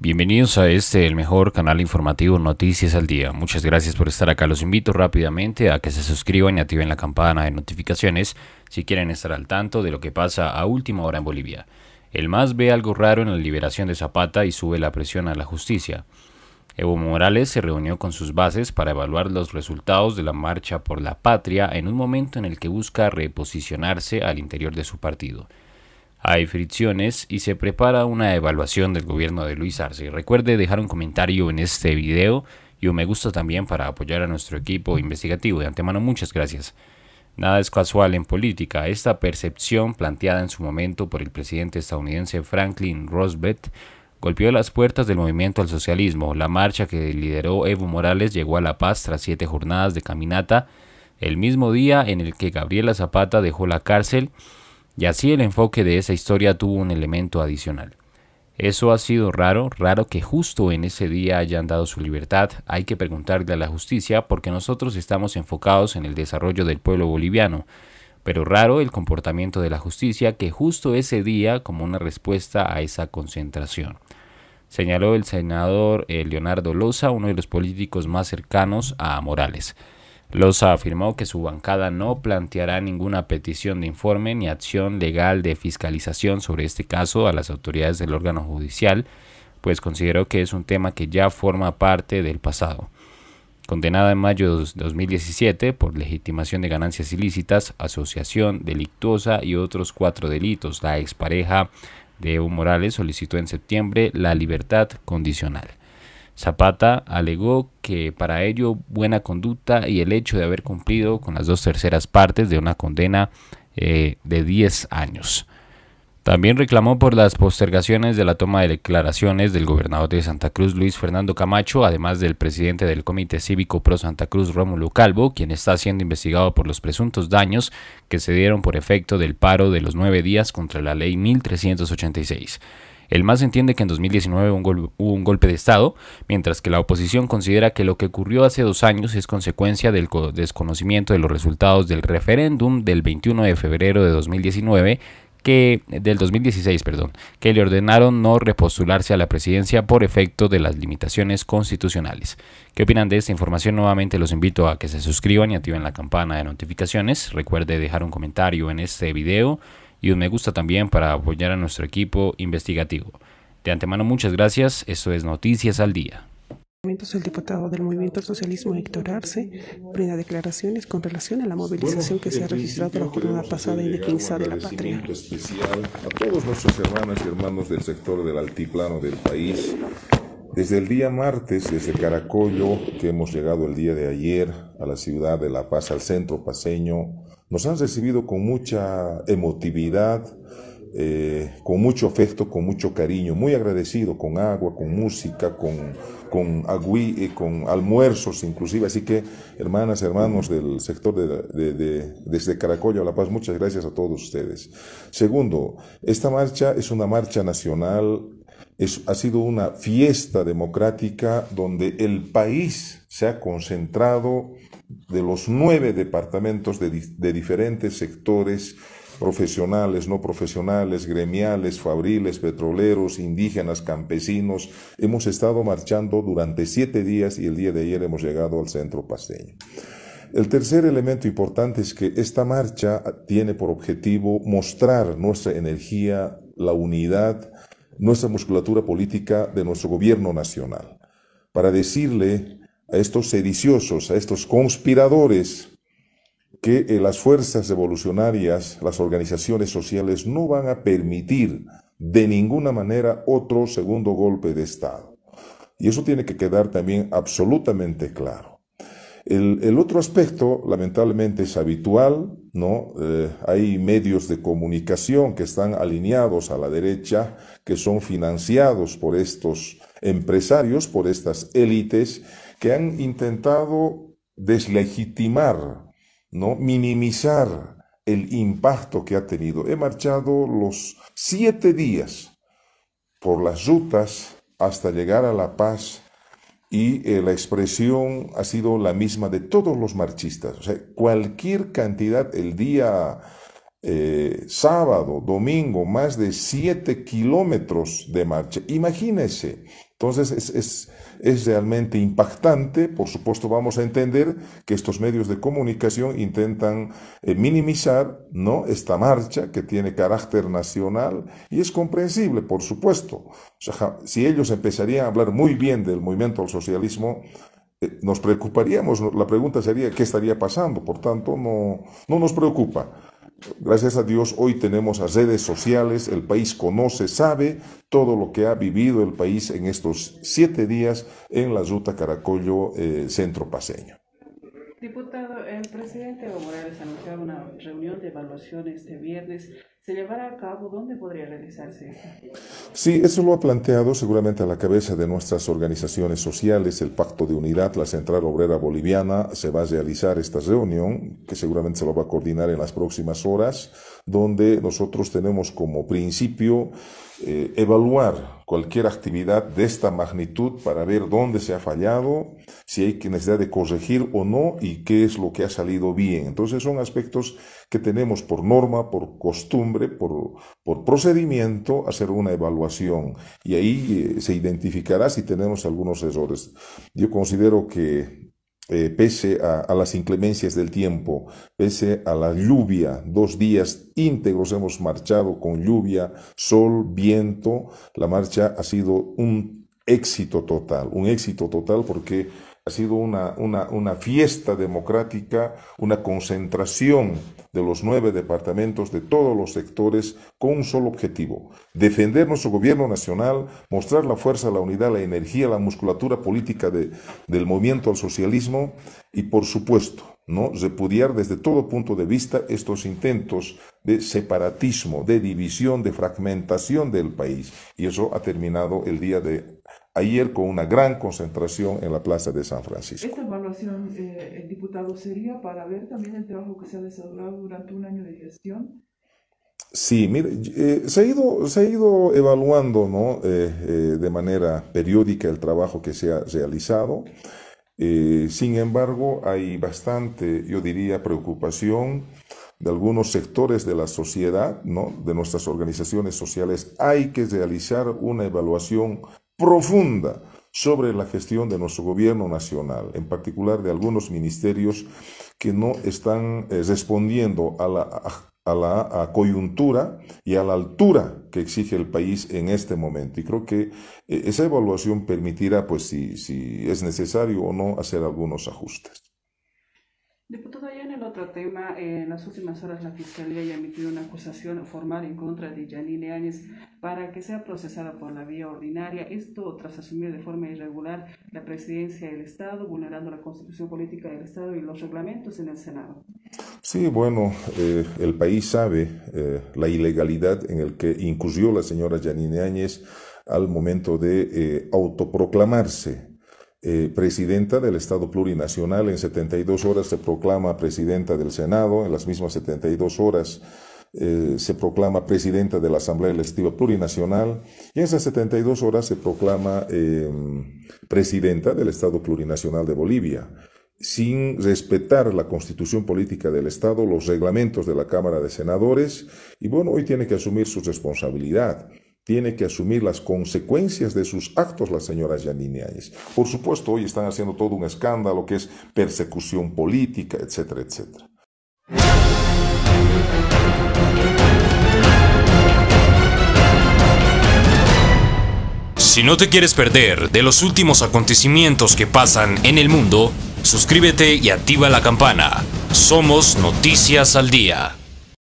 Bienvenidos a este, el mejor canal informativo Noticias al Día. Muchas gracias por estar acá. Los invito rápidamente a que se suscriban y activen la campana de notificaciones si quieren estar al tanto de lo que pasa a última hora en Bolivia. El MAS ve algo raro en la liberación de Zapata y sube la presión a la justicia. Evo Morales se reunió con sus bases para evaluar los resultados de la marcha por la patria en un momento en el que busca reposicionarse al interior de su partido hay fricciones y se prepara una evaluación del gobierno de Luis Arce. Recuerde dejar un comentario en este video y un me gusta también para apoyar a nuestro equipo investigativo. De antemano, muchas gracias. Nada es casual en política. Esta percepción planteada en su momento por el presidente estadounidense Franklin Roosevelt golpeó las puertas del movimiento al socialismo. La marcha que lideró Evo Morales llegó a La Paz tras siete jornadas de caminata, el mismo día en el que Gabriela Zapata dejó la cárcel y así el enfoque de esa historia tuvo un elemento adicional. Eso ha sido raro, raro que justo en ese día hayan dado su libertad. Hay que preguntarle a la justicia porque nosotros estamos enfocados en el desarrollo del pueblo boliviano. Pero raro el comportamiento de la justicia que justo ese día como una respuesta a esa concentración. Señaló el senador eh, Leonardo Loza, uno de los políticos más cercanos a Morales. Loza afirmó que su bancada no planteará ninguna petición de informe ni acción legal de fiscalización sobre este caso a las autoridades del órgano judicial, pues consideró que es un tema que ya forma parte del pasado. Condenada en mayo de 2017 por legitimación de ganancias ilícitas, asociación delictuosa y otros cuatro delitos, la expareja de Evo Morales solicitó en septiembre la libertad condicional. Zapata alegó que para ello buena conducta y el hecho de haber cumplido con las dos terceras partes de una condena eh, de 10 años. También reclamó por las postergaciones de la toma de declaraciones del gobernador de Santa Cruz, Luis Fernando Camacho, además del presidente del Comité Cívico Pro Santa Cruz, Rómulo Calvo, quien está siendo investigado por los presuntos daños que se dieron por efecto del paro de los nueve días contra la ley 1386. El MAS entiende que en 2019 hubo un golpe de Estado, mientras que la oposición considera que lo que ocurrió hace dos años es consecuencia del desconocimiento de los resultados del referéndum del 21 de febrero de 2019 que del 2016, perdón, que le ordenaron no repostularse a la presidencia por efecto de las limitaciones constitucionales. ¿Qué opinan de esta información? Nuevamente los invito a que se suscriban y activen la campana de notificaciones. Recuerde dejar un comentario en este video y un me gusta también para apoyar a nuestro equipo investigativo. De antemano muchas gracias, esto es Noticias al Día. El diputado del Movimiento Socialismo Héctor Arce brinda declaraciones con relación a la movilización que se ha registrado la jornada pasada en Quinza de la Patria. especial a todos nuestros hermanos y hermanos del sector del altiplano del país. Desde el día martes, desde Caracollo, que hemos llegado el día de ayer a la ciudad de La Paz, al centro paseño, nos han recibido con mucha emotividad, eh, con mucho afecto, con mucho cariño, muy agradecido, con agua, con música, con, con agüí, eh, con almuerzos inclusive. Así que, hermanas, hermanos del sector de, desde Caracollo a La Paz, muchas gracias a todos ustedes. Segundo, esta marcha es una marcha nacional ha sido una fiesta democrática donde el país se ha concentrado de los nueve departamentos de, de diferentes sectores profesionales, no profesionales, gremiales, fabriles, petroleros, indígenas, campesinos. Hemos estado marchando durante siete días y el día de ayer hemos llegado al centro pasteño. El tercer elemento importante es que esta marcha tiene por objetivo mostrar nuestra energía, la unidad, nuestra musculatura política de nuestro gobierno nacional, para decirle a estos sediciosos, a estos conspiradores, que eh, las fuerzas revolucionarias, las organizaciones sociales, no van a permitir de ninguna manera otro segundo golpe de Estado. Y eso tiene que quedar también absolutamente claro. El, otro aspecto, lamentablemente, es habitual, ¿no? Eh, hay medios de comunicación que están alineados a la derecha, que son financiados por estos empresarios, por estas élites, que han intentado deslegitimar, ¿no? Minimizar el impacto que ha tenido. He marchado los siete días por las rutas hasta llegar a La Paz y eh, la expresión ha sido la misma de todos los marchistas. O sea, cualquier cantidad, el día eh, sábado, domingo, más de 7 kilómetros de marcha. Imagínense entonces es, es, realmente impactante, por supuesto vamos a entender que estos medios de comunicación intentan eh, minimizar ¿no? esta marcha que tiene carácter nacional y es comprensible, por supuesto. si ellos empezarían a hablar muy bien del movimiento al socialismo, eh, nos preocuparíamos, la pregunta sería qué estaría pasando, por tanto no, no nos preocupa. Gracias a Dios hoy tenemos las redes sociales, el país conoce, sabe todo lo que ha vivido el país en estos siete días en la ruta Caracollo eh, Centro Paseño. Diputado, el presidente Evo Morales anunció una reunión de evaluación este viernes se llevará a cabo, ¿dónde podría realizarse Sí, eso lo ha planteado seguramente a la cabeza de nuestras organizaciones sociales, el Pacto de Unidad, la Central Obrera Boliviana, se va a realizar esta reunión, que seguramente se lo va a coordinar en las próximas horas, donde nosotros tenemos como principio eh, evaluar cualquier actividad de esta magnitud para ver dónde se ha fallado, si hay necesidad de corregir o no y qué es lo que ha salido bien. Entonces son aspectos que tenemos por norma, por costumbre, por, por procedimiento, hacer una evaluación y ahí eh, se identificará si tenemos algunos errores. Yo considero que eh, pese a, las inclemencias del tiempo, pese a la lluvia, dos días íntegros hemos marchado con lluvia, sol, viento, la marcha ha sido un éxito total, un éxito total porque ha sido una, una, fiesta democrática, una concentración de los nueve departamentos de todos los sectores con un solo objetivo, defender nuestro gobierno nacional, mostrar la fuerza, la unidad, la energía, la musculatura política de, del movimiento al socialismo y, por supuesto, ¿no? repudiar desde todo punto de vista estos intentos de separatismo, de división, de fragmentación del país. Y eso ha terminado el día de ayer con una gran concentración en la Plaza de San Francisco. Esta evaluación, eh, el diputado, sería para ver también el trabajo que se ha desarrollado durante un año de gestión. Sí, mire, eh, se, ha ido, se ha ido evaluando ¿no? Eh, de manera periódica el trabajo que se ha realizado. sin embargo, hay bastante, yo diría, preocupación de algunos sectores de la sociedad, ¿no? de nuestras organizaciones sociales. Hay que realizar una evaluación profunda sobre la gestión de nuestro gobierno nacional, en particular de algunos ministerios que no están eh, respondiendo a la, a, la coyuntura y a la altura que exige el país en este momento. Y creo que eh, esa evaluación permitirá, pues, si, si es necesario o no, hacer algunos ajustes otro tema, eh, en las últimas horas la Fiscalía ha emitido una acusación formal en contra de Janine Áñez para que sea procesada por la vía ordinaria, esto tras asumir de forma irregular la presidencia del Estado, vulnerando la constitución política del Estado y los reglamentos en el Senado. Sí, bueno, eh, el país sabe eh, la ilegalidad en el que incurrió la señora Janine Áñez al momento de autoproclamarse eh, presidenta del Estado plurinacional, en 72 horas se proclama presidenta del Senado, en las mismas 72 horas eh, se proclama presidenta de la Asamblea Legislativa Plurinacional y en esas 72 horas se proclama em, presidenta del Estado Plurinacional de Bolivia. Sin respetar la constitución política del Estado, los reglamentos de la Cámara de Senadores, y bueno, hoy tiene que asumir su responsabilidad tiene que asumir las consecuencias de sus actos la señora Janine Áñez. Por supuesto, hoy están haciendo todo un escándalo que es persecución política, etcétera, etcétera. Si no te quieres perder de los últimos acontecimientos que pasan en el mundo, suscríbete y activa la campana. Somos Noticias al Día.